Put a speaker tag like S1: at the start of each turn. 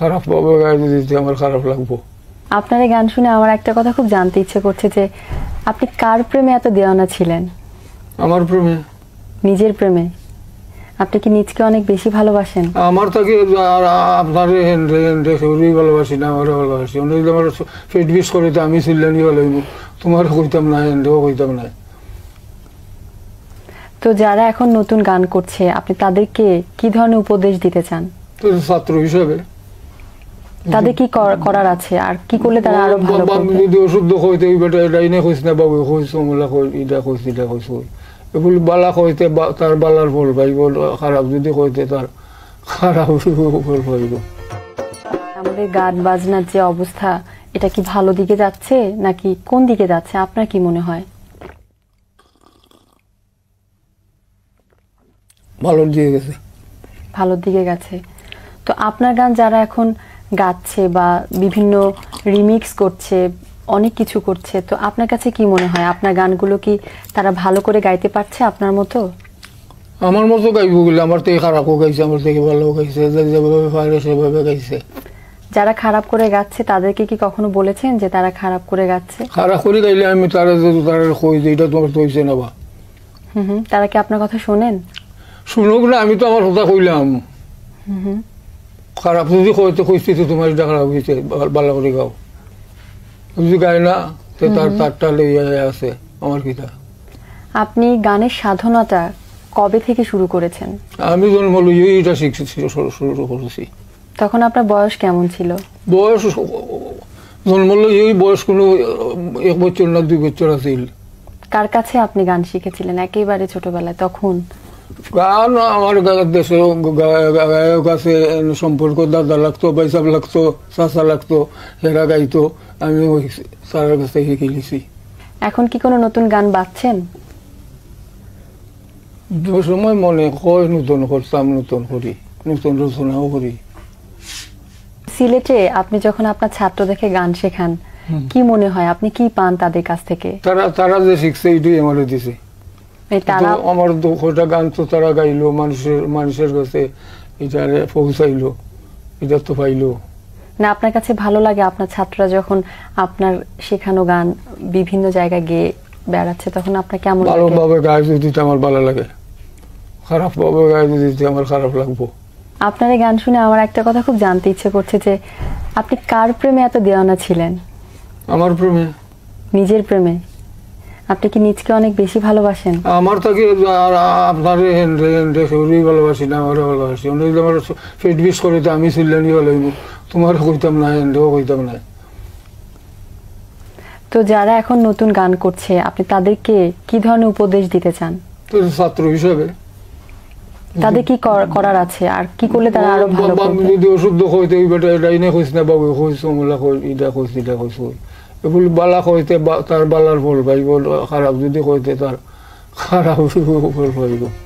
S1: খারাপ পাবো দিতে আমার খারাপ লাগবো
S2: আপনার এই গান শুনে আমার একটা কথা খুব জানতে ইচ্ছে করছে যে আপনি কার প্রেমে এত দেওয়ানা ছিলেন আমার প্রেমে নিজের প্রেমে আপনি কি নিজকে অনেক বেশি ভালোবাসেন
S1: আমার তাকে আর আপনার দেখে ভালোবাসি না আমারও ভালোবাসি অনেক আমার ফিট বিষ করে তো আমি ভালো ভালোইব তোমার কইতাম না এনদেও কইতাম না
S2: তো যারা এখন নতুন গান করছে আপনি তাদেরকে কি ধরনের উপদেশ দিতে চান
S1: ছাত্র হিসাবে
S2: তাদের কি করার আছে আর কি করলে তারা আরো ভালো
S1: যদি হয় তো এটা না বাবু মোলা কই এটা কইছ এটা কইছ বালা কইতে তার বালার ফল খারাপ যদি কইতে তার খারাপ ফল
S2: আমাদের গান বাজনার যে অবস্থা এটা কি ভালো দিকে যাচ্ছে নাকি কোন দিকে যাচ্ছে আপনার কি মনে হয়
S1: ভালো দিকে গেছে
S2: ভালোর দিকে গেছে তো আপনার গান যারা এখন গাচ্ছে বা বিভিন্ন রিমিক্স করছে অনেক কিছু করছে তো আপনার কাছে কি মনে হয় আপনার গানগুলো কি তারা ভালো করে গাইতে পারছে আপনার মতো
S1: আমার মতো গাইবো বলে আমার থেকে খারাপও গাইছে আমার থেকে ভালো গাইছে যেভাবে পারে সেভাবে গাইছে
S2: যারা খারাপ করে গাচ্ছে তাদেরকে কি কখনো বলেছেন যে তারা খারাপ করে গাচ্ছে খারাপ
S1: করে গাইলে আমি তারা তারা কই যে এটা তোমার তৈছে না বা
S2: হুম তারা কি আপনার কথা শোনেন
S1: শুনুক না আমি তো আমার কথা কইলাম হুম খারাপ যদি কইতে কইছি তোমার এটা হইছে হয়েছে করে গাও যদি গায় না তো তার তারটা লইয়া আছে আমার পিতা
S2: আপনি গানের সাধনাটা কবে থেকে শুরু করেছেন
S1: আমি জন্ম লইয়া এটা শিখছি শুরু করেছি
S2: তখন আপনার বয়স কেমন ছিল
S1: বয়স জন্ম লইয়া বয়স কোনো এক বছর না দুই বছর আছিল
S2: কার কাছে আপনি গান শিখেছিলেন একেবারে ছোটবেলায় তখন
S1: কারণ আমার সম্পর্ক দাদা লাগতো লাগতো লাগতো হেরা গাইতো আমি স্যারের কাছে
S2: এখন কি কোনো নতুন গান
S1: সময় মনে নতুন করতাম নতুন করি নতুন রচনাও করি
S2: সিলেটে আপনি যখন আপনার ছাত্র দেখে গান শেখান কি মনে হয় আপনি কি পান তাদের কাছ থেকে
S1: তারা তারা যে শিখছে এটাই আমার দিছে আমার দুঃখটা গান তো তারা গাইলো মানুষের মানুষের কাছে এটা পৌঁছাইলো এটা তো পাইলো
S2: না আপনার কাছে ভালো লাগে আপনার ছাত্ররা যখন আপনার শেখানো গান বিভিন্ন জায়গায় গিয়ে বেড়াচ্ছে তখন আপনার কেমন ভালোভাবে
S1: গায়ে দিতে আমার ভালো লাগে খারাপভাবে গায়ে দিতে আমার খারাপ লাগবো
S2: আপনার গান শুনে আমার একটা কথা খুব জানতে ইচ্ছে করছে যে আপনি কার প্রেমে এত দেওয়ানা ছিলেন আমার প্রেমে নিজের প্রেমে আপনি কি নিজকে অনেক বেশি ভালোবাসেন
S1: আমার তাকে আর আপনার ওরই ভালোবাসি না আমার ভালোবাসি উনি যদি আমার পেট বিষ করে তো আমি সিল্লানি ভালোইব তোমার কইতাম না এন্ডেও কইতাম না
S2: তো যারা এখন নতুন গান করছে আপনি তাদেরকে কি ধরনের উপদেশ দিতে চান
S1: তো ছাত্র হিসেবে
S2: তাদের কি করার আছে আর কি করলে তারা আরো ভালো হবে
S1: যদি অশুদ্ধ কইতে বেটা এটাই না কইছ না বাবু কইছ মোলা কই এটা কইছ এটা কইছ এগুলো বালা কইতে তার বালার ফল পাইব খারাপ যদি কইতে তার খারাপ ফল পাইব